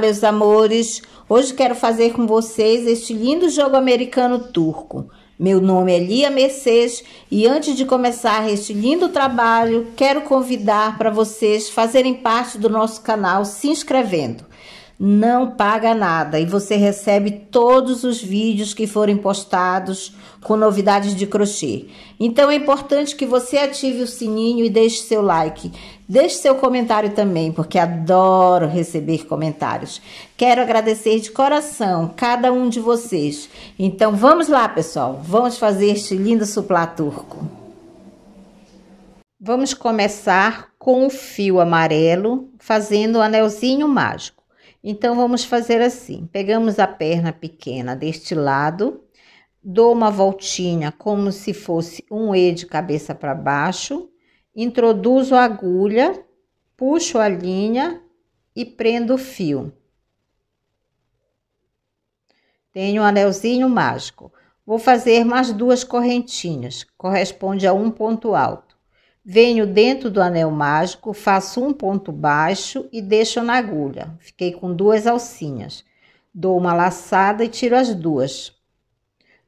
meus amores. Hoje quero fazer com vocês este lindo jogo americano turco. Meu nome é Lia Mercedes e antes de começar este lindo trabalho, quero convidar para vocês fazerem parte do nosso canal se inscrevendo. Não paga nada e você recebe todos os vídeos que forem postados com novidades de crochê. Então é importante que você ative o sininho e deixe seu like. Deixe seu comentário também, porque adoro receber comentários. Quero agradecer de coração cada um de vocês. Então vamos lá, pessoal, vamos fazer este lindo suplá turco. Vamos começar com o fio amarelo, fazendo o um anelzinho mágico. Então vamos fazer assim: pegamos a perna pequena deste lado, dou uma voltinha como se fosse um E de cabeça para baixo introduzo a agulha, puxo a linha e prendo o fio. Tenho um anelzinho mágico. Vou fazer mais duas correntinhas, corresponde a um ponto alto. Venho dentro do anel mágico, faço um ponto baixo e deixo na agulha. Fiquei com duas alcinhas. Dou uma laçada e tiro as duas.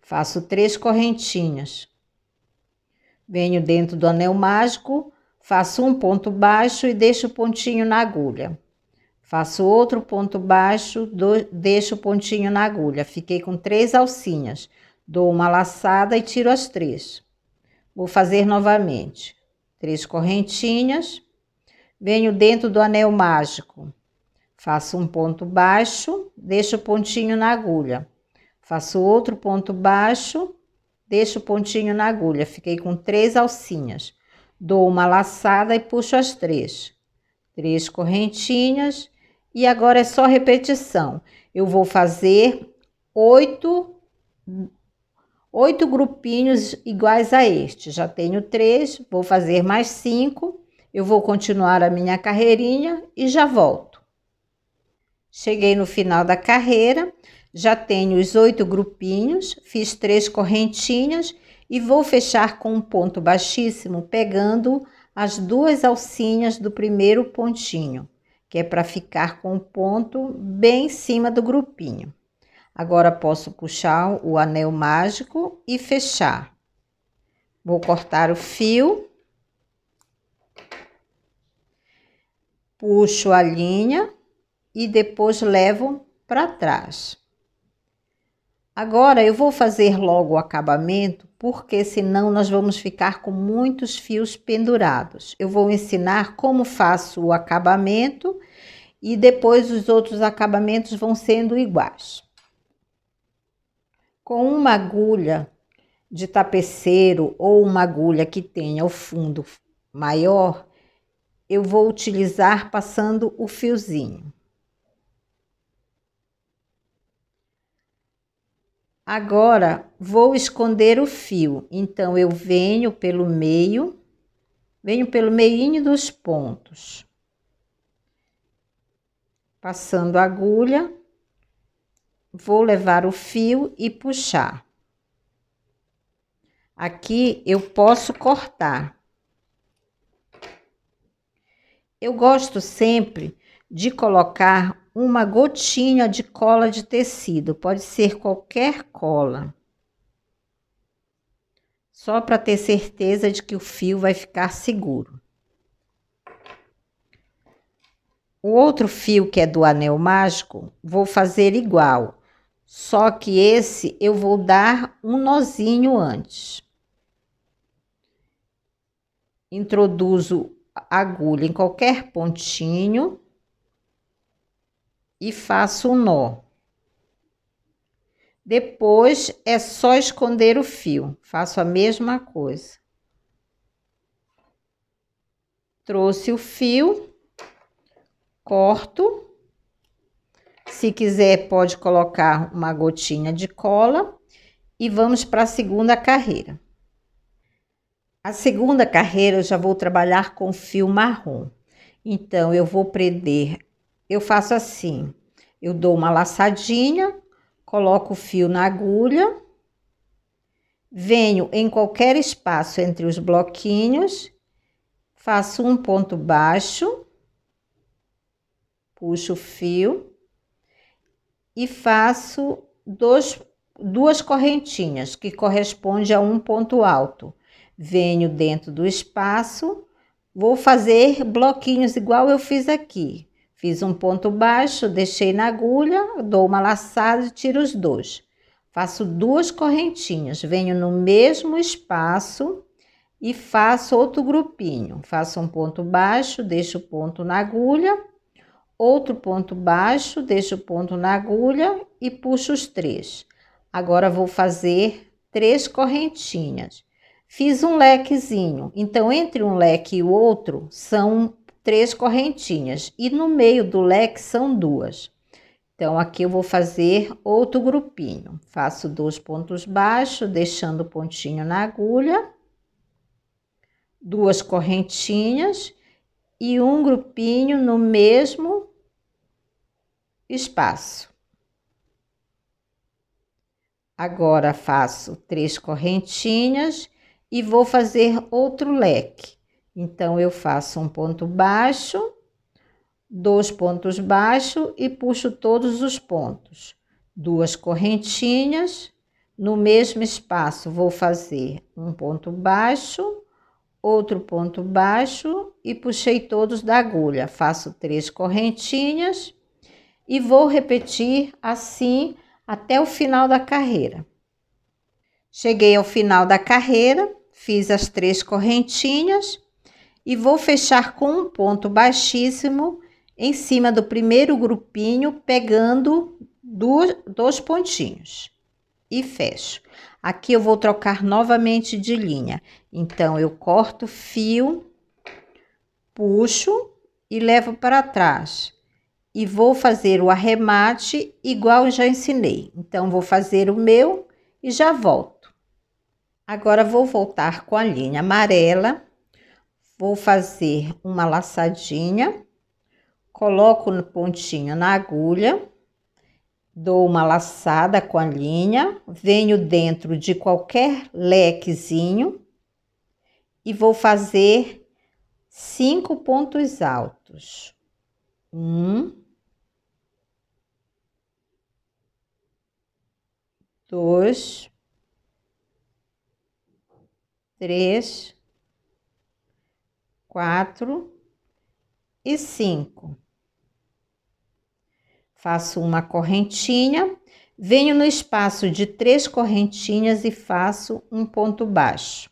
Faço três correntinhas. Venho dentro do anel mágico, faço um ponto baixo e deixo o pontinho na agulha. Faço outro ponto baixo, do, deixo o pontinho na agulha. Fiquei com três alcinhas. Dou uma laçada e tiro as três. Vou fazer novamente. Três correntinhas. Venho dentro do anel mágico. Faço um ponto baixo, deixo o pontinho na agulha. Faço outro ponto baixo, Deixo o pontinho na agulha. Fiquei com três alcinhas. Dou uma laçada e puxo as três. Três correntinhas. E agora é só repetição. Eu vou fazer oito, oito grupinhos iguais a este. Já tenho três, vou fazer mais cinco. Eu vou continuar a minha carreirinha e já volto. Cheguei no final da carreira. Já tenho os oito grupinhos, fiz três correntinhas e vou fechar com um ponto baixíssimo, pegando as duas alcinhas do primeiro pontinho, que é para ficar com o ponto bem em cima do grupinho. Agora posso puxar o anel mágico e fechar. Vou cortar o fio. Puxo a linha e depois levo para trás. Agora eu vou fazer logo o acabamento, porque senão nós vamos ficar com muitos fios pendurados. Eu vou ensinar como faço o acabamento e depois os outros acabamentos vão sendo iguais. Com uma agulha de tapeceiro ou uma agulha que tenha o fundo maior, eu vou utilizar passando o fiozinho. Agora vou esconder o fio, então eu venho pelo meio, venho pelo meio dos pontos, passando a agulha, vou levar o fio e puxar. Aqui eu posso cortar. Eu gosto sempre de colocar uma gotinha de cola de tecido, pode ser qualquer cola. Só para ter certeza de que o fio vai ficar seguro. O outro fio que é do anel mágico, vou fazer igual, só que esse eu vou dar um nozinho antes. Introduzo a agulha em qualquer pontinho e faço um nó. Depois é só esconder o fio, faço a mesma coisa. Trouxe o fio, corto. Se quiser, pode colocar uma gotinha de cola e vamos para a segunda carreira. A segunda carreira eu já vou trabalhar com fio marrom. Então, eu vou prender eu faço assim: eu dou uma laçadinha, coloco o fio na agulha, venho em qualquer espaço entre os bloquinhos, faço um ponto baixo, puxo o fio e faço dois, duas correntinhas que corresponde a um ponto alto. Venho dentro do espaço, vou fazer bloquinhos igual eu fiz aqui Fiz um ponto baixo, deixei na agulha, dou uma laçada e tiro os dois. Faço duas correntinhas, venho no mesmo espaço e faço outro grupinho. Faço um ponto baixo, deixo o ponto na agulha, outro ponto baixo, deixo o ponto na agulha e puxo os três. Agora vou fazer três correntinhas. Fiz um lequezinho, então entre um leque e o outro são três correntinhas e no meio do leque são duas. Então, aqui eu vou fazer outro grupinho. Faço dois pontos baixos, deixando o pontinho na agulha, duas correntinhas e um grupinho no mesmo espaço. Agora, faço três correntinhas e vou fazer outro leque. Então, eu faço um ponto baixo, dois pontos baixos e puxo todos os pontos. Duas correntinhas, no mesmo espaço vou fazer um ponto baixo, outro ponto baixo e puxei todos da agulha. Faço três correntinhas e vou repetir assim até o final da carreira. Cheguei ao final da carreira, fiz as três correntinhas e vou fechar com um ponto baixíssimo em cima do primeiro grupinho, pegando dois, dois pontinhos e fecho. Aqui eu vou trocar novamente de linha. Então, eu corto fio, puxo e levo para trás. E vou fazer o arremate igual já ensinei. Então, vou fazer o meu e já volto. Agora, vou voltar com a linha amarela vou fazer uma laçadinha, coloco no pontinho na agulha, dou uma laçada com a linha, venho dentro de qualquer lequezinho e vou fazer cinco pontos altos. Um, dois, três, quatro e cinco. Faço uma correntinha, venho no espaço de três correntinhas e faço um ponto baixo.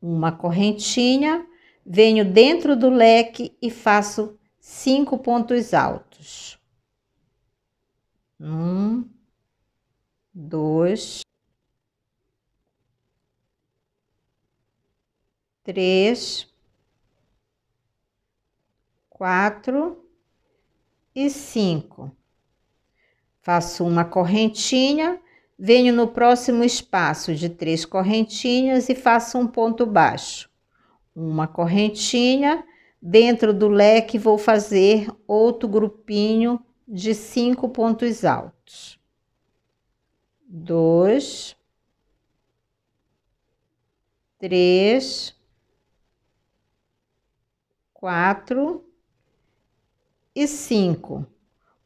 Uma correntinha, venho dentro do leque e faço cinco pontos altos. Um, dois, três, quatro e cinco. Faço uma correntinha, venho no próximo espaço de três correntinhas e faço um ponto baixo. Uma correntinha, dentro do leque vou fazer outro grupinho de cinco pontos altos. Dois, três, quatro e 5.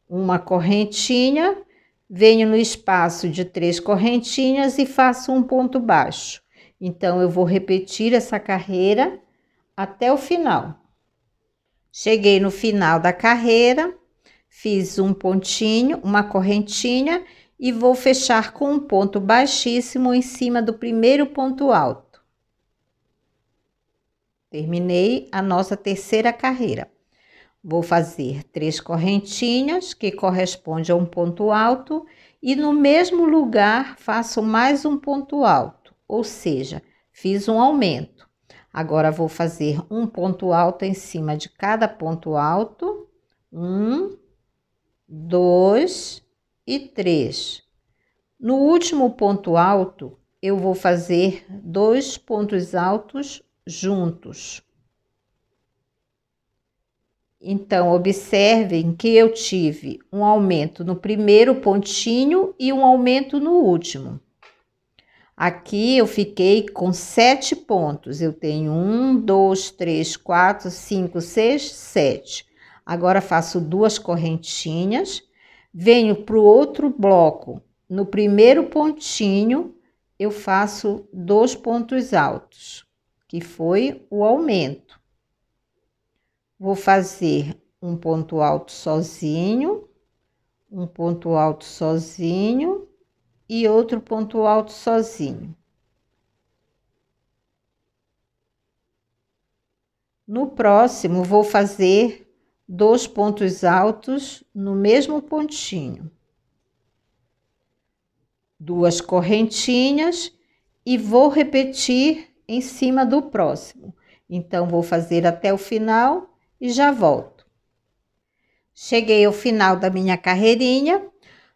Uma correntinha, venho no espaço de três correntinhas e faço um ponto baixo. Então, eu vou repetir essa carreira até o final. Cheguei no final da carreira, fiz um pontinho, uma correntinha e vou fechar com um ponto baixíssimo em cima do primeiro ponto alto. Terminei a nossa terceira carreira. Vou fazer três correntinhas, que corresponde a um ponto alto, e no mesmo lugar faço mais um ponto alto, ou seja, fiz um aumento. Agora vou fazer um ponto alto em cima de cada ponto alto. Um, dois e três. No último ponto alto, eu vou fazer dois pontos altos juntos. Então, observem que eu tive um aumento no primeiro pontinho e um aumento no último. Aqui eu fiquei com sete pontos. Eu tenho um, dois, três, quatro, cinco, seis, sete. Agora faço duas correntinhas, venho para o outro bloco. No primeiro pontinho, eu faço dois pontos altos, que foi o aumento Vou fazer um ponto alto sozinho, um ponto alto sozinho e outro ponto alto sozinho. No próximo, vou fazer dois pontos altos no mesmo pontinho. Duas correntinhas e vou repetir em cima do próximo. Então, vou fazer até o final e já volto. Cheguei ao final da minha carreirinha,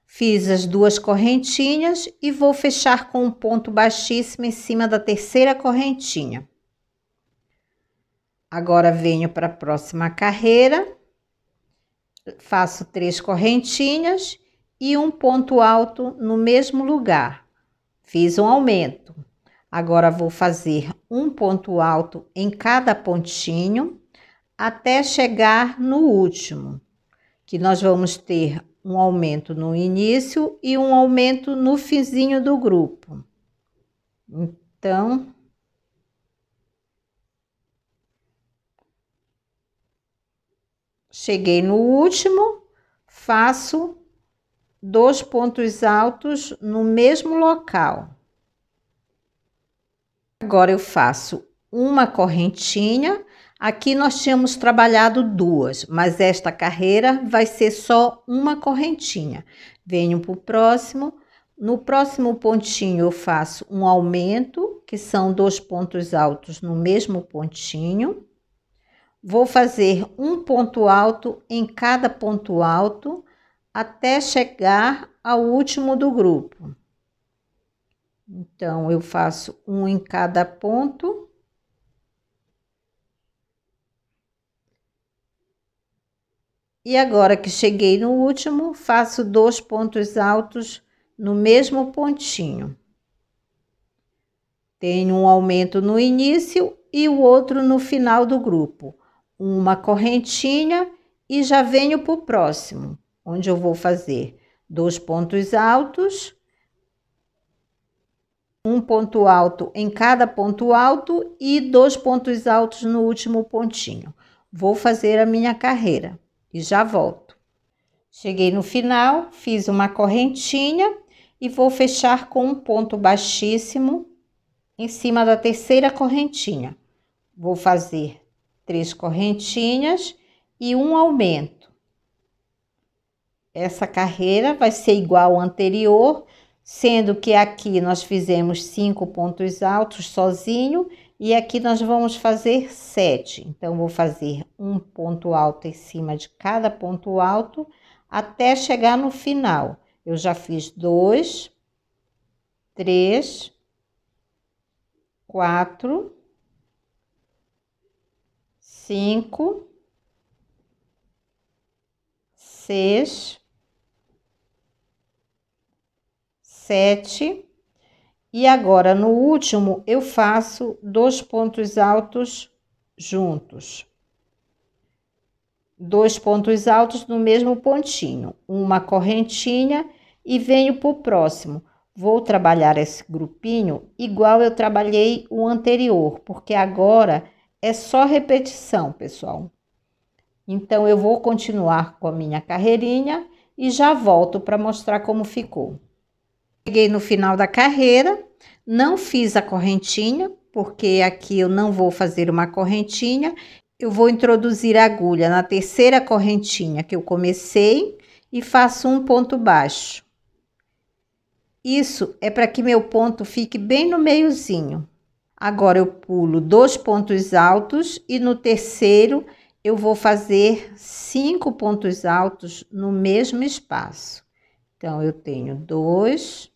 fiz as duas correntinhas e vou fechar com um ponto baixíssimo em cima da terceira correntinha. Agora venho para a próxima carreira, faço três correntinhas e um ponto alto no mesmo lugar. Fiz um aumento. Agora vou fazer um ponto alto em cada pontinho até chegar no último, que nós vamos ter um aumento no início e um aumento no finzinho do grupo. Então, cheguei no último, faço dois pontos altos no mesmo local. Agora eu faço uma correntinha Aqui nós tínhamos trabalhado duas, mas esta carreira vai ser só uma correntinha. Venho para o próximo. No próximo pontinho eu faço um aumento, que são dois pontos altos no mesmo pontinho. Vou fazer um ponto alto em cada ponto alto até chegar ao último do grupo. Então, eu faço um em cada ponto E agora que cheguei no último, faço dois pontos altos no mesmo pontinho. Tenho um aumento no início e o outro no final do grupo. Uma correntinha e já venho para o próximo, onde eu vou fazer dois pontos altos, um ponto alto em cada ponto alto e dois pontos altos no último pontinho. Vou fazer a minha carreira e já volto. Cheguei no final, fiz uma correntinha e vou fechar com um ponto baixíssimo em cima da terceira correntinha. Vou fazer três correntinhas e um aumento. Essa carreira vai ser igual ao anterior, sendo que aqui nós fizemos cinco pontos altos sozinho e aqui nós vamos fazer sete. Então, vou fazer um ponto alto em cima de cada ponto alto até chegar no final. Eu já fiz dois, três, quatro, cinco, seis, sete, e agora no último eu faço dois pontos altos juntos. Dois pontos altos no mesmo pontinho, uma correntinha e venho para o próximo. Vou trabalhar esse grupinho igual eu trabalhei o anterior, porque agora é só repetição, pessoal. Então eu vou continuar com a minha carreirinha e já volto para mostrar como ficou. Cheguei no final da carreira, não fiz a correntinha, porque aqui eu não vou fazer uma correntinha. Eu vou introduzir a agulha na terceira correntinha que eu comecei e faço um ponto baixo. Isso é para que meu ponto fique bem no meiozinho. Agora eu pulo dois pontos altos e no terceiro eu vou fazer cinco pontos altos no mesmo espaço. Então, eu tenho dois,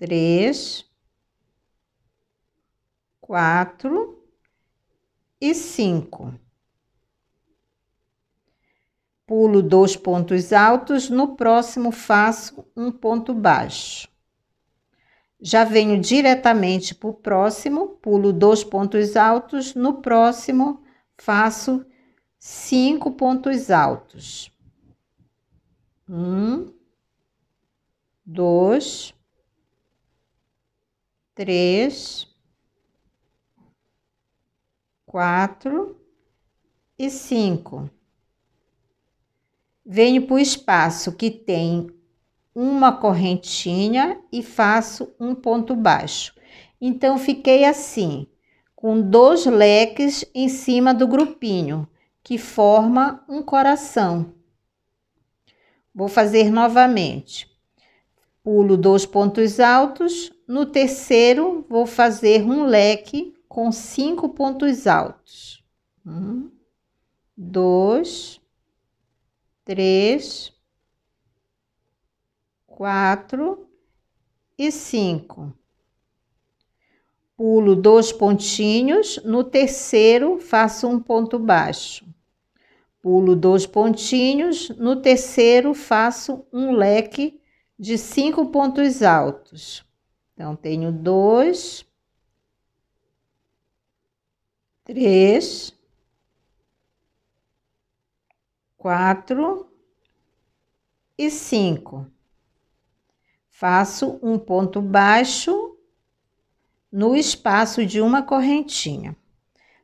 três, quatro e cinco. Pulo dois pontos altos, no próximo faço um ponto baixo. Já venho diretamente para o próximo, pulo dois pontos altos, no próximo faço cinco pontos altos. Um, dois, três, quatro e cinco. Venho para o espaço que tem uma correntinha e faço um ponto baixo. Então, fiquei assim, com dois leques em cima do grupinho, que forma um coração. Vou fazer novamente. Pulo dois pontos altos. No terceiro, vou fazer um leque com cinco pontos altos. Um, dois, três, quatro e cinco. Pulo dois pontinhos, no terceiro faço um ponto baixo. Pulo dois pontinhos, no terceiro faço um leque de cinco pontos altos. Então, tenho dois, três, quatro e cinco. Faço um ponto baixo no espaço de uma correntinha.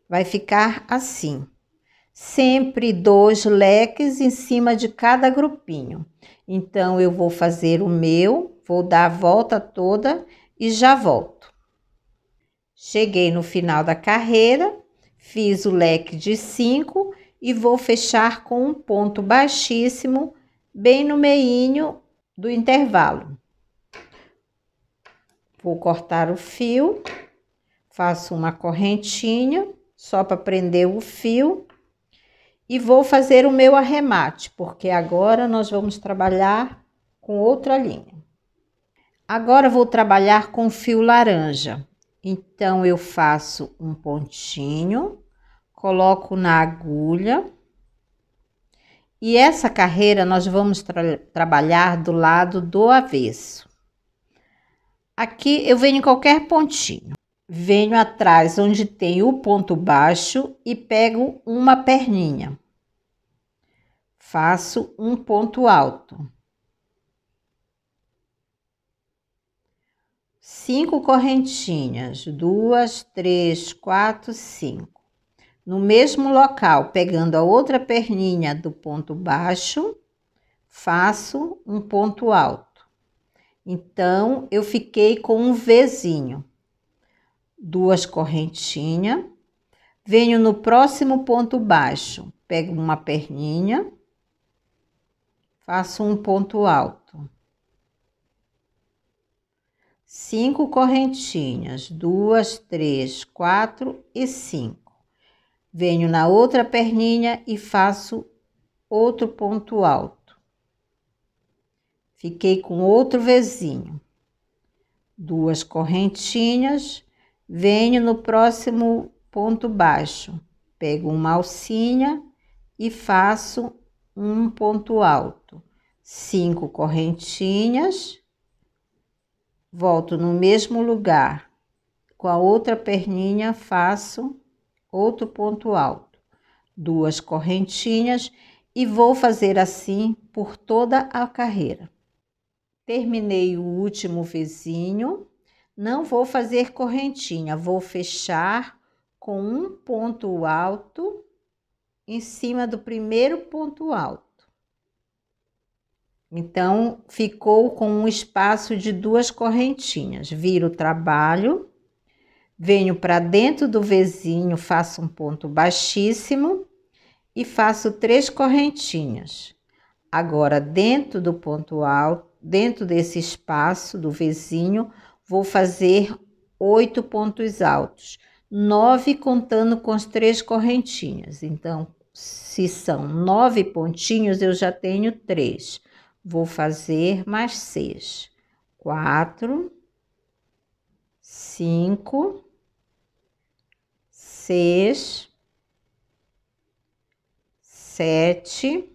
Vai ficar assim sempre dois leques em cima de cada grupinho. Então, eu vou fazer o meu, vou dar a volta toda e já volto. Cheguei no final da carreira, fiz o leque de cinco e vou fechar com um ponto baixíssimo, bem no meinho do intervalo. Vou cortar o fio, faço uma correntinha só para prender o fio e vou fazer o meu arremate, porque agora nós vamos trabalhar com outra linha. Agora vou trabalhar com fio laranja. Então eu faço um pontinho, coloco na agulha. E essa carreira nós vamos tra trabalhar do lado do avesso. Aqui eu venho em qualquer pontinho venho atrás onde tem o ponto baixo e pego uma perninha. Faço um ponto alto. Cinco correntinhas, duas, três, quatro, cinco. No mesmo local, pegando a outra perninha do ponto baixo, faço um ponto alto. Então, eu fiquei com um Vzinho duas correntinhas. Venho no próximo ponto baixo, pego uma perninha, faço um ponto alto. Cinco correntinhas, duas, três, quatro e cinco. Venho na outra perninha e faço outro ponto alto. Fiquei com outro vizinho. Duas correntinhas, Venho no próximo ponto baixo, pego uma alcinha e faço um ponto alto, cinco correntinhas, volto no mesmo lugar, com a outra perninha faço outro ponto alto, duas correntinhas e vou fazer assim por toda a carreira. Terminei o último vizinho não vou fazer correntinha, vou fechar com um ponto alto em cima do primeiro ponto alto. Então, ficou com um espaço de duas correntinhas. Viro o trabalho, venho para dentro do vizinho, faço um ponto baixíssimo e faço três correntinhas. Agora, dentro do ponto alto, dentro desse espaço do vizinho, Vou fazer oito pontos altos, nove contando com as três correntinhas. Então, se são nove pontinhos, eu já tenho três. Vou fazer mais seis. Quatro, cinco, seis, sete,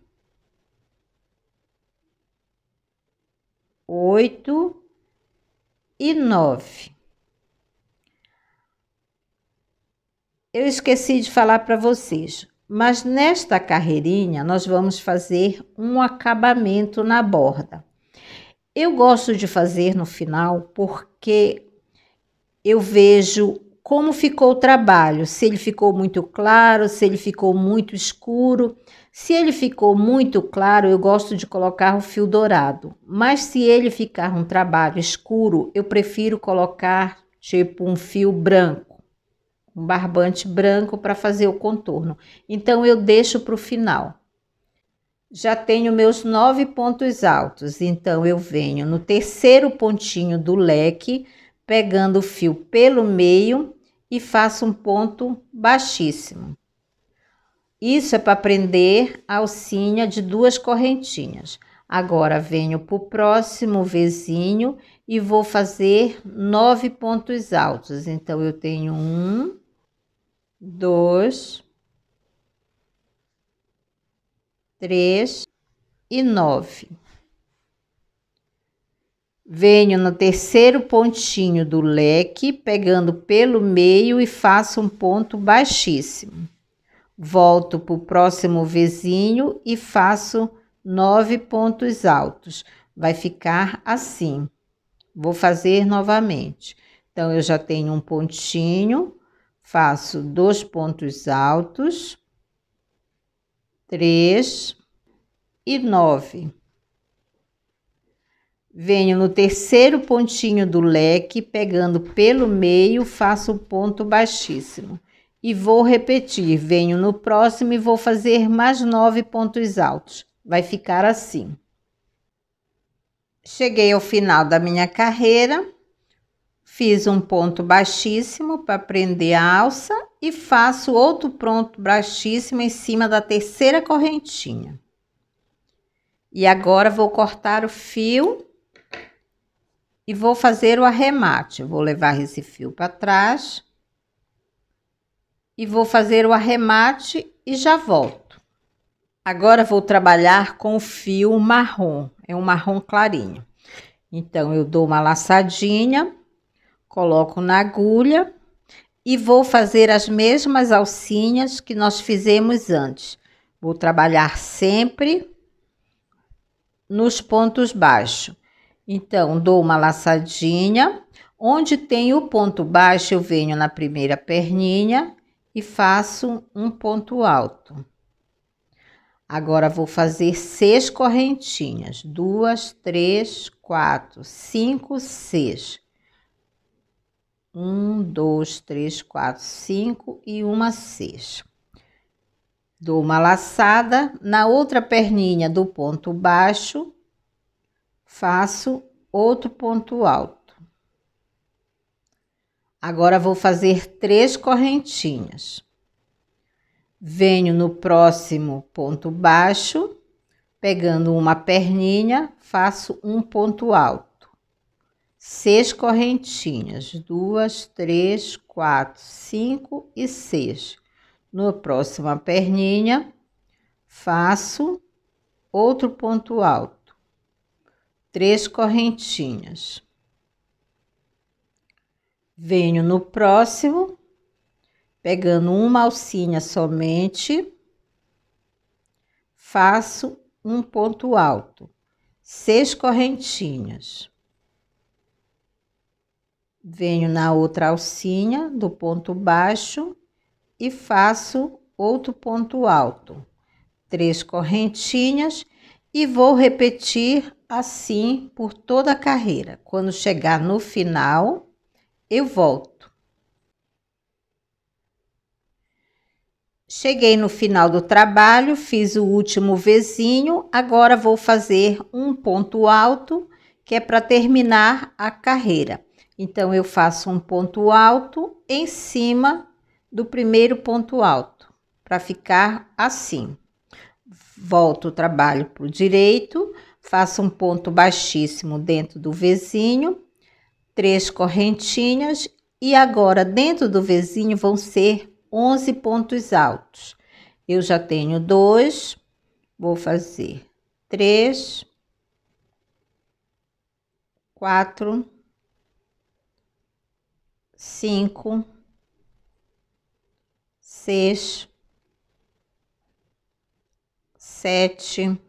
oito e nove. Eu esqueci de falar para vocês, mas nesta carreirinha nós vamos fazer um acabamento na borda. Eu gosto de fazer no final porque eu vejo como ficou o trabalho, se ele ficou muito claro, se ele ficou muito escuro. Se ele ficou muito claro, eu gosto de colocar o fio dourado, mas se ele ficar um trabalho escuro, eu prefiro colocar tipo um fio branco, um barbante branco para fazer o contorno. Então eu deixo para o final. Já tenho meus nove pontos altos, então eu venho no terceiro pontinho do leque, pegando o fio pelo meio e faço um ponto baixíssimo. Isso é para prender a alcinha de duas correntinhas. Agora venho para o próximo vizinho e vou fazer nove pontos altos. Então, eu tenho um, dois, três e nove. Venho no terceiro pontinho do leque, pegando pelo meio e faço um ponto baixíssimo. Volto para o próximo vizinho e faço nove pontos altos. Vai ficar assim. Vou fazer novamente. Então, eu já tenho um pontinho, faço dois pontos altos, três e nove. Venho no terceiro pontinho do leque, pegando pelo meio, faço um ponto baixíssimo. E vou repetir: venho no próximo e vou fazer mais nove pontos altos. Vai ficar assim. Cheguei ao final da minha carreira, fiz um ponto baixíssimo para prender a alça e faço outro ponto baixíssimo em cima da terceira correntinha. E agora vou cortar o fio e vou fazer o arremate. Vou levar esse fio para trás e vou fazer o arremate e já volto. Agora vou trabalhar com o fio marrom, é um marrom clarinho. Então, eu dou uma laçadinha, coloco na agulha e vou fazer as mesmas alcinhas que nós fizemos antes. Vou trabalhar sempre nos pontos baixos. Então, dou uma laçadinha. Onde tem o ponto baixo, eu venho na primeira perninha e faço um ponto alto. Agora vou fazer seis correntinhas, duas, três, quatro, cinco, seis. Um, dois, três, quatro, cinco e uma seis. Dou uma laçada na outra perninha do ponto baixo, faço outro ponto alto. Agora vou fazer três correntinhas. Venho no próximo ponto baixo, pegando uma perninha, faço um ponto alto. Seis correntinhas, duas, três, quatro, cinco e seis. No próxima perninha, faço outro ponto alto, três correntinhas. Venho no próximo, pegando uma alcinha somente, faço um ponto alto, seis correntinhas. Venho na outra alcinha do ponto baixo e faço outro ponto alto, três correntinhas e vou repetir assim por toda a carreira. Quando chegar no final, eu volto. Cheguei no final do trabalho, fiz o último vizinho, agora vou fazer um ponto alto, que é para terminar a carreira. Então, eu faço um ponto alto em cima do primeiro ponto alto, para ficar assim. Volto o trabalho para o direito, faço um ponto baixíssimo dentro do vizinho três correntinhas e agora dentro do vizinho vão ser 11 pontos altos. Eu já tenho dois, vou fazer três, quatro, cinco, seis, sete,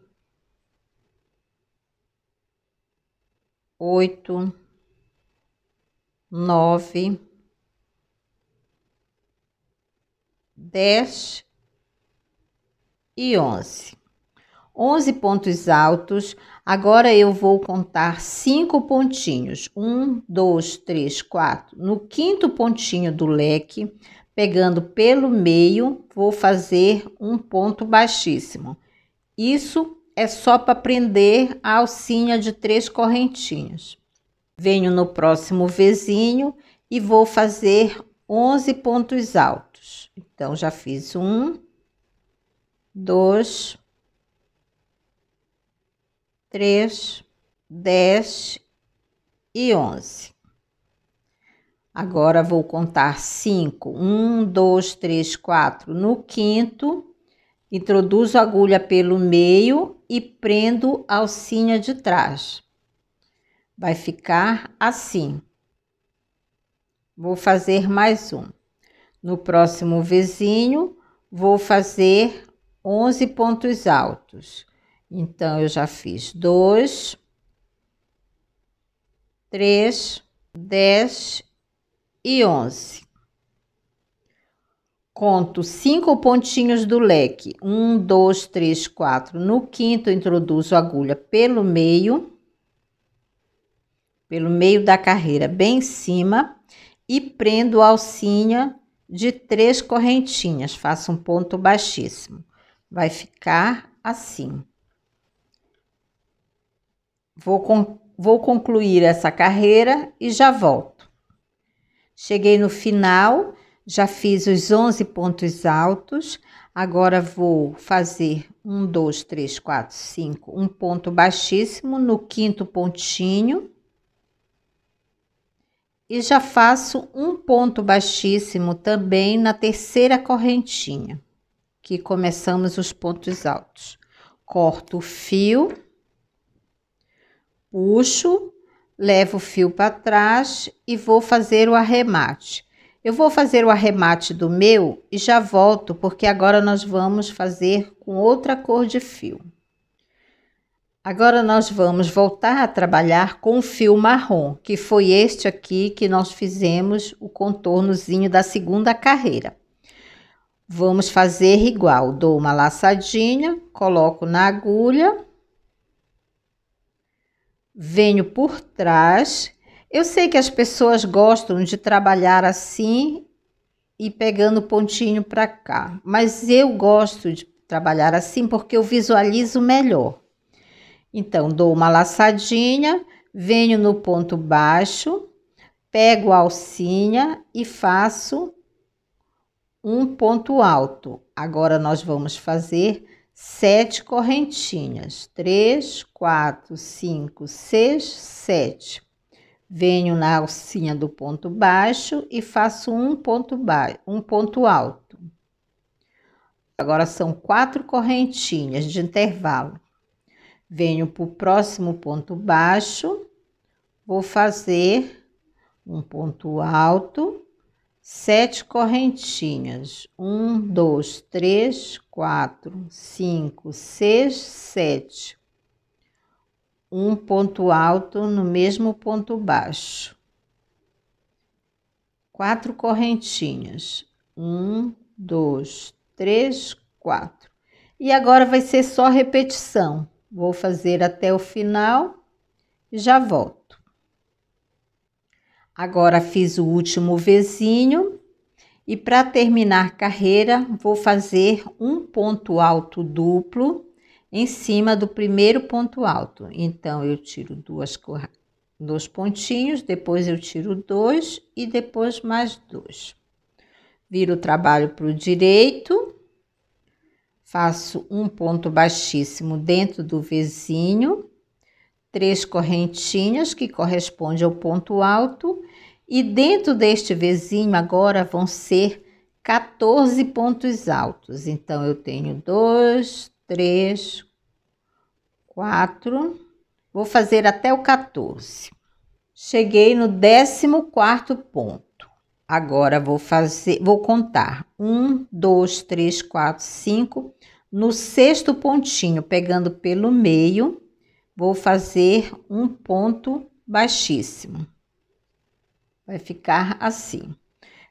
oito nove, dez e onze. Onze pontos altos. Agora eu vou contar cinco pontinhos. Um, dois, três, quatro. No quinto pontinho do leque, pegando pelo meio, vou fazer um ponto baixíssimo. Isso é só para prender a alcinha de três correntinhas. Venho no próximo vizinho e vou fazer 11 pontos altos. Então, já fiz um, dois, três, dez e onze. Agora vou contar cinco. Um, dois, três, quatro no quinto. Introduzo a agulha pelo meio e prendo a alcinha de trás. Vai ficar assim. Vou fazer mais um. No próximo vizinho, vou fazer 11 pontos altos. Então, eu já fiz 2, 3, 10 e 11. Conto cinco pontinhos do leque. Um, dois, três, quatro. No quinto, introduzo a agulha pelo meio pelo meio da carreira, bem em cima, e prendo a alcinha de três correntinhas, faço um ponto baixíssimo. Vai ficar assim. Vou, con vou concluir essa carreira e já volto. Cheguei no final, já fiz os 11 pontos altos, agora vou fazer um, dois, três, quatro, cinco, um ponto baixíssimo no quinto pontinho e já faço um ponto baixíssimo também na terceira correntinha, que começamos os pontos altos. Corto o fio, puxo, levo o fio para trás e vou fazer o arremate. Eu vou fazer o arremate do meu e já volto, porque agora nós vamos fazer com outra cor de fio. Agora nós vamos voltar a trabalhar com o fio marrom, que foi este aqui que nós fizemos o contornozinho da segunda carreira. Vamos fazer igual, dou uma laçadinha, coloco na agulha, venho por trás. Eu sei que as pessoas gostam de trabalhar assim e pegando o pontinho para cá, mas eu gosto de trabalhar assim porque eu visualizo melhor. Então, dou uma laçadinha, venho no ponto baixo, pego a alcinha e faço um ponto alto. Agora, nós vamos fazer sete correntinhas. Três, quatro, cinco, seis, sete. Venho na alcinha do ponto baixo e faço um ponto, um ponto alto. Agora são quatro correntinhas de intervalo. Venho para o próximo ponto baixo, vou fazer um ponto alto, sete correntinhas. Um, dois, três, quatro, cinco, seis, sete. Um ponto alto no mesmo ponto baixo. Quatro correntinhas. Um, dois, três, quatro. E agora vai ser só repetição. Vou fazer até o final e já volto. Agora fiz o último vizinho e para terminar carreira vou fazer um ponto alto duplo em cima do primeiro ponto alto. Então eu tiro duas dois pontinhos, depois eu tiro dois e depois mais dois. Viro o trabalho para o direito faço um ponto baixíssimo dentro do vizinho, três correntinhas que corresponde ao ponto alto, e dentro deste vizinho agora vão ser 14 pontos altos. Então, eu tenho dois, três, quatro, vou fazer até o 14. Cheguei no décimo quarto ponto. Agora vou fazer, vou contar um, dois, três, quatro, cinco. No sexto pontinho, pegando pelo meio, vou fazer um ponto baixíssimo. Vai ficar assim.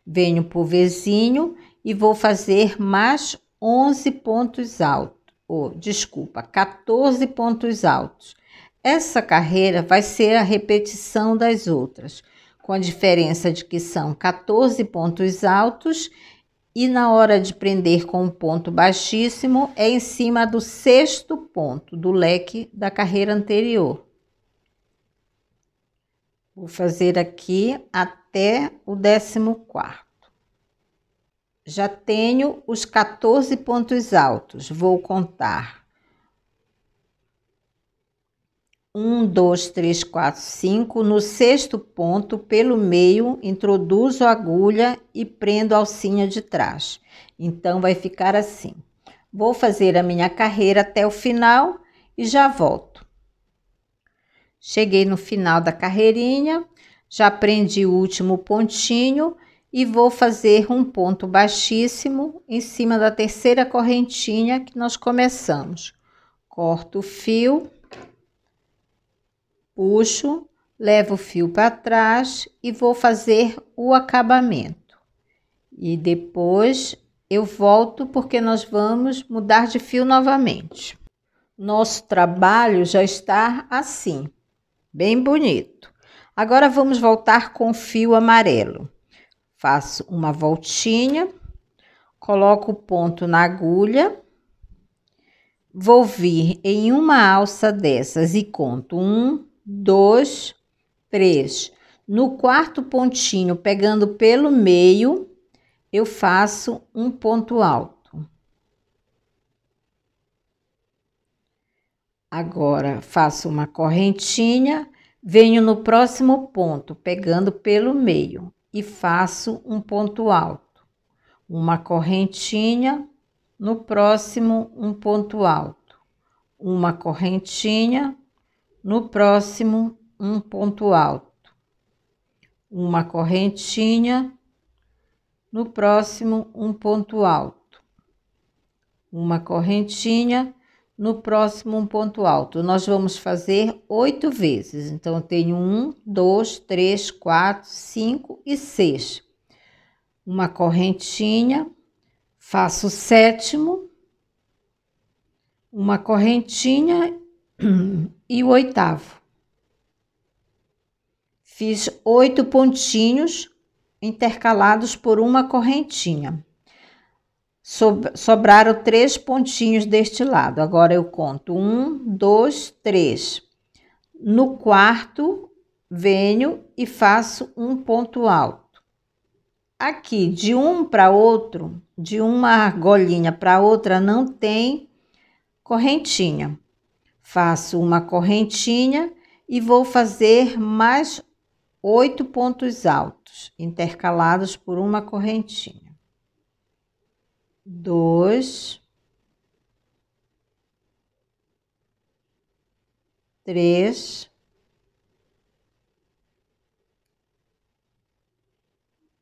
Venho por vizinho e vou fazer mais 11 pontos altos, ou oh, desculpa, 14 pontos altos. Essa carreira vai ser a repetição das outras com a diferença de que são 14 pontos altos e na hora de prender com um ponto baixíssimo é em cima do sexto ponto do leque da carreira anterior. Vou fazer aqui até o décimo quarto. Já tenho os 14 pontos altos, vou contar 1, 2, 3, 4, 5. No sexto ponto, pelo meio, introduzo a agulha e prendo a alcinha de trás. Então, vai ficar assim. Vou fazer a minha carreira até o final e já volto. Cheguei no final da carreirinha, já prendi o último pontinho e vou fazer um ponto baixíssimo em cima da terceira correntinha que nós começamos. Corto o fio puxo, levo o fio para trás e vou fazer o acabamento. E depois eu volto porque nós vamos mudar de fio novamente. Nosso trabalho já está assim, bem bonito. Agora vamos voltar com o fio amarelo. Faço uma voltinha, coloco o ponto na agulha, vou vir em uma alça dessas e conto um, dois, três. No quarto pontinho, pegando pelo meio, eu faço um ponto alto. Agora, faço uma correntinha, venho no próximo ponto, pegando pelo meio, e faço um ponto alto. Uma correntinha, no próximo, um ponto alto. Uma correntinha, no próximo, um ponto alto, uma correntinha. No próximo, um ponto alto, uma correntinha. No próximo, um ponto alto. Nós vamos fazer oito vezes. Então, eu tenho um, dois, três, quatro, cinco e seis. Uma correntinha, faço o sétimo, uma correntinha e o oitavo. Fiz oito pontinhos intercalados por uma correntinha. Sobraram três pontinhos deste lado. Agora eu conto um, dois, três. No quarto, venho e faço um ponto alto. Aqui, de um para outro, de uma argolinha para outra, não tem correntinha. Faço uma correntinha e vou fazer mais oito pontos altos intercalados por uma correntinha. Dois, três,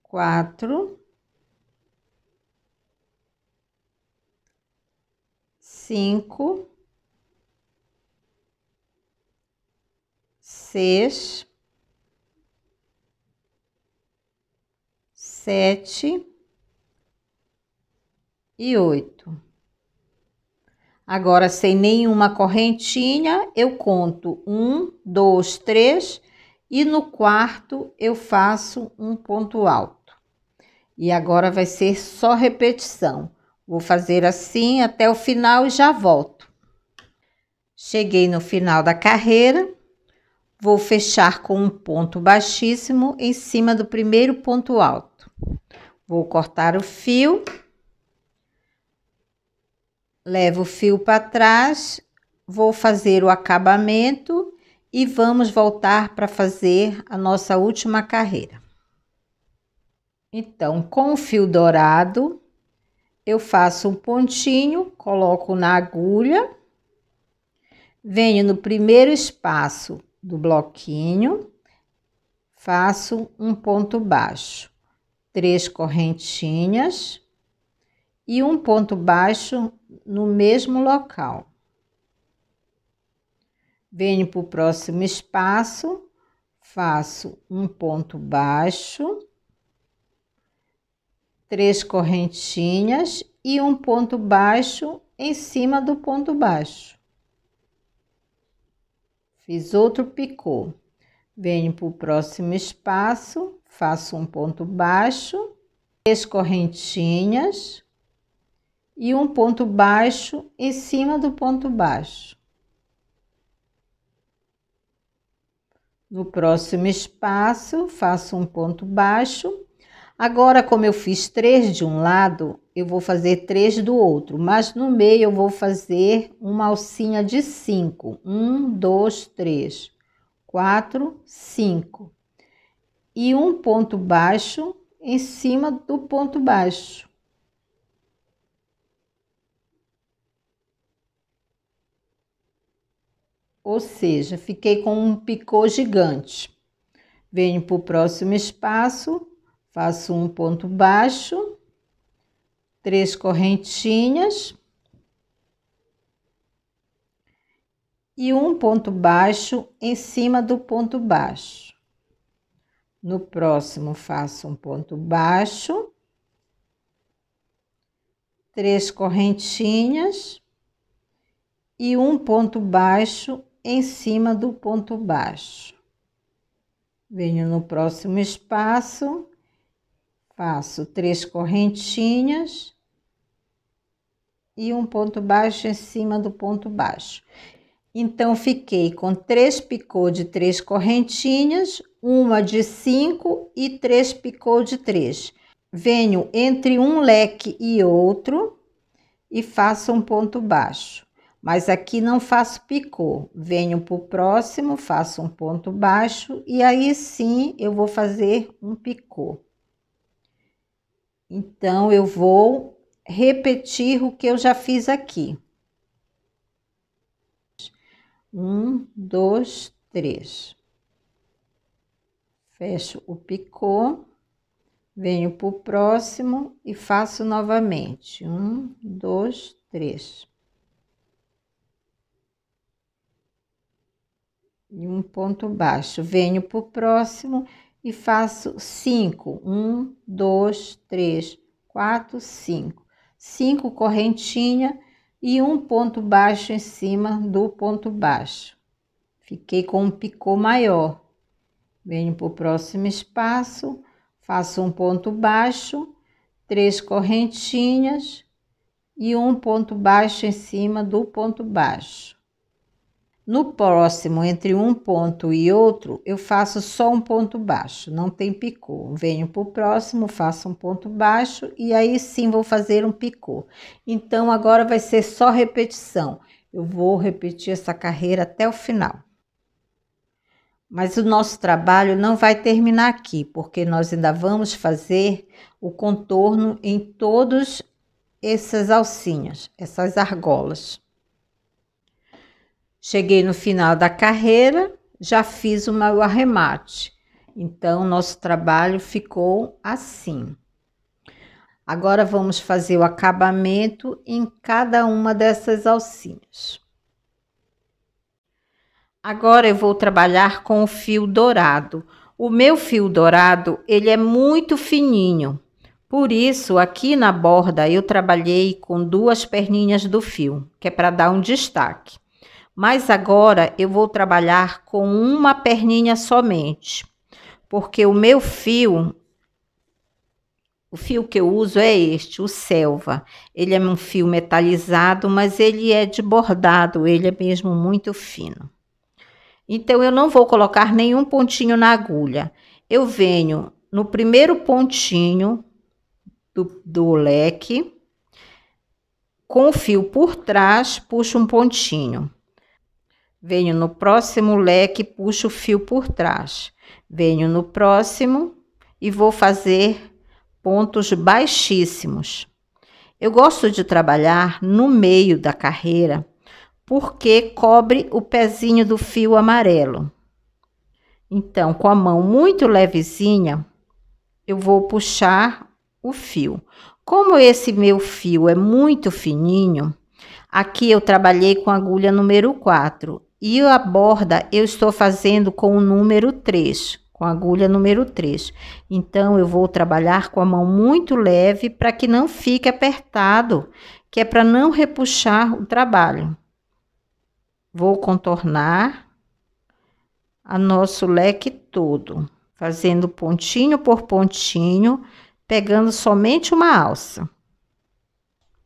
quatro, cinco. seis, sete e oito. Agora, sem nenhuma correntinha, eu conto um, dois, três e no quarto eu faço um ponto alto. E agora vai ser só repetição. Vou fazer assim até o final e já volto. Cheguei no final da carreira, Vou fechar com um ponto baixíssimo em cima do primeiro ponto alto. Vou cortar o fio. Levo o fio para trás, vou fazer o acabamento e vamos voltar para fazer a nossa última carreira. Então, com o fio dourado, eu faço um pontinho, coloco na agulha, venho no primeiro espaço do bloquinho, faço um ponto baixo, três correntinhas e um ponto baixo no mesmo local. Venho para o próximo espaço, faço um ponto baixo, três correntinhas e um ponto baixo em cima do ponto baixo. Fiz outro picô. Venho para o próximo espaço, faço um ponto baixo, três correntinhas e um ponto baixo em cima do ponto baixo. No próximo espaço, faço um ponto baixo. Agora, como eu fiz três de um lado, eu vou fazer três do outro, mas no meio eu vou fazer uma alcinha de cinco. Um, dois, três, quatro, cinco. E um ponto baixo em cima do ponto baixo. Ou seja, fiquei com um picô gigante. Venho para o próximo espaço, faço um ponto baixo três correntinhas e um ponto baixo em cima do ponto baixo. No próximo, faço um ponto baixo, três correntinhas e um ponto baixo em cima do ponto baixo. Venho no próximo espaço, Faço três correntinhas e um ponto baixo em cima do ponto baixo. Então, fiquei com três picô de três correntinhas, uma de cinco e três picô de três. Venho entre um leque e outro e faço um ponto baixo. Mas aqui não faço picô, venho para o próximo, faço um ponto baixo e aí sim eu vou fazer um picô. Então, eu vou repetir o que eu já fiz aqui. Um, dois, três. Fecho o picô, venho para o próximo e faço novamente. Um, dois, três. E um ponto baixo. Venho para o próximo e faço 5, 1, 2, 3, 4, 5. 5 correntinha e um ponto baixo em cima do ponto baixo. Fiquei com um picô maior. Venho para o próximo espaço, faço um ponto baixo, três correntinhas e um ponto baixo em cima do ponto baixo. No próximo, entre um ponto e outro, eu faço só um ponto baixo, não tem picô. Venho para o próximo, faço um ponto baixo e aí sim vou fazer um picô. Então, agora vai ser só repetição. Eu vou repetir essa carreira até o final. Mas o nosso trabalho não vai terminar aqui, porque nós ainda vamos fazer o contorno em todas essas alcinhas, essas argolas. Cheguei no final da carreira, já fiz o meu arremate. Então, nosso trabalho ficou assim. Agora vamos fazer o acabamento em cada uma dessas alcinhas. Agora eu vou trabalhar com o fio dourado. O meu fio dourado, ele é muito fininho. Por isso, aqui na borda eu trabalhei com duas perninhas do fio, que é para dar um destaque. Mas agora eu vou trabalhar com uma perninha somente, porque o meu fio, o fio que eu uso é este, o Selva. Ele é um fio metalizado, mas ele é de bordado, ele é mesmo muito fino. Então eu não vou colocar nenhum pontinho na agulha. Eu venho no primeiro pontinho do, do leque, com o fio por trás, puxo um pontinho Venho no próximo leque, puxo o fio por trás. Venho no próximo e vou fazer pontos baixíssimos. Eu gosto de trabalhar no meio da carreira porque cobre o pezinho do fio amarelo. Então, com a mão muito levezinha, eu vou puxar o fio. Como esse meu fio é muito fininho, aqui eu trabalhei com agulha número 4. E a borda eu estou fazendo com o número 3, com a agulha número 3. Então, eu vou trabalhar com a mão muito leve para que não fique apertado, que é para não repuxar o trabalho. Vou contornar a nosso leque todo, fazendo pontinho por pontinho, pegando somente uma alça.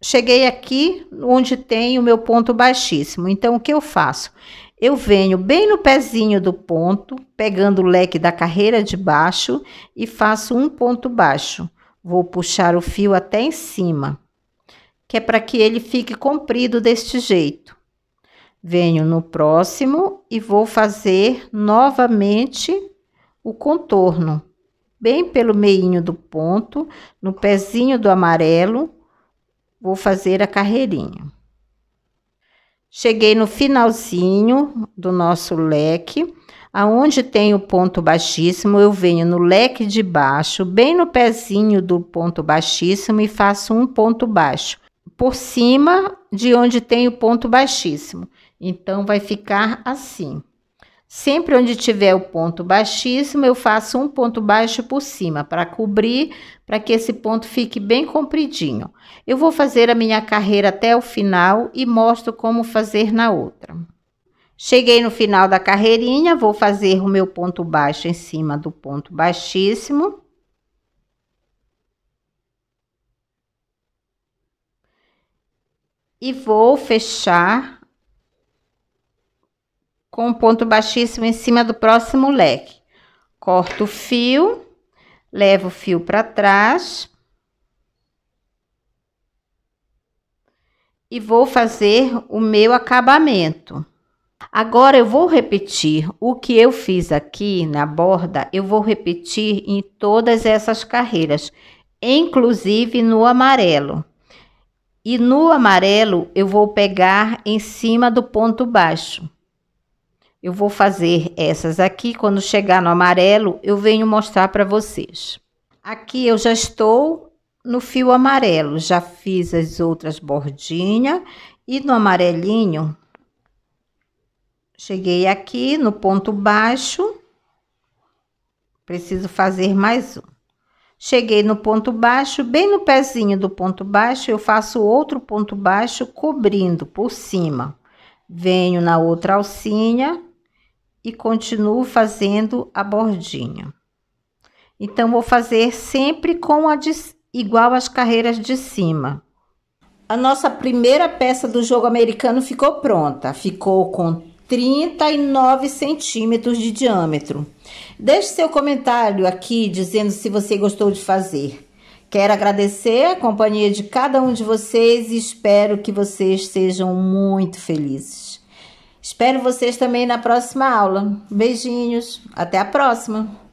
Cheguei aqui onde tem o meu ponto baixíssimo, então o que eu faço? eu venho bem no pezinho do ponto, pegando o leque da carreira de baixo e faço um ponto baixo. Vou puxar o fio até em cima, que é para que ele fique comprido deste jeito. Venho no próximo e vou fazer novamente o contorno, bem pelo meinho do ponto, no pezinho do amarelo, vou fazer a carreirinha. Cheguei no finalzinho do nosso leque, aonde tem o ponto baixíssimo, eu venho no leque de baixo, bem no pezinho do ponto baixíssimo e faço um ponto baixo por cima de onde tem o ponto baixíssimo. Então vai ficar assim. Sempre onde tiver o ponto baixíssimo, eu faço um ponto baixo por cima para cobrir, para que esse ponto fique bem compridinho. Eu vou fazer a minha carreira até o final e mostro como fazer na outra. Cheguei no final da carreirinha, vou fazer o meu ponto baixo em cima do ponto baixíssimo. E vou fechar com um ponto baixíssimo em cima do próximo leque. Corto o fio, levo o fio para trás. E vou fazer o meu acabamento. Agora, eu vou repetir o que eu fiz aqui na borda, eu vou repetir em todas essas carreiras, inclusive no amarelo. E no amarelo, eu vou pegar em cima do ponto baixo. Eu vou fazer essas aqui, quando chegar no amarelo, eu venho mostrar para vocês. Aqui eu já estou no fio amarelo, já fiz as outras bordinhas e no amarelinho, cheguei aqui no ponto baixo, preciso fazer mais um. Cheguei no ponto baixo, bem no pezinho do ponto baixo, eu faço outro ponto baixo cobrindo por cima. Venho na outra alcinha, e continuo fazendo a bordinha. Então, vou fazer sempre com a de, igual as carreiras de cima. A nossa primeira peça do jogo americano ficou pronta. Ficou com 39 centímetros de diâmetro. Deixe seu comentário aqui dizendo se você gostou de fazer. Quero agradecer a companhia de cada um de vocês e espero que vocês sejam muito felizes. Espero vocês também na próxima aula. Beijinhos, até a próxima!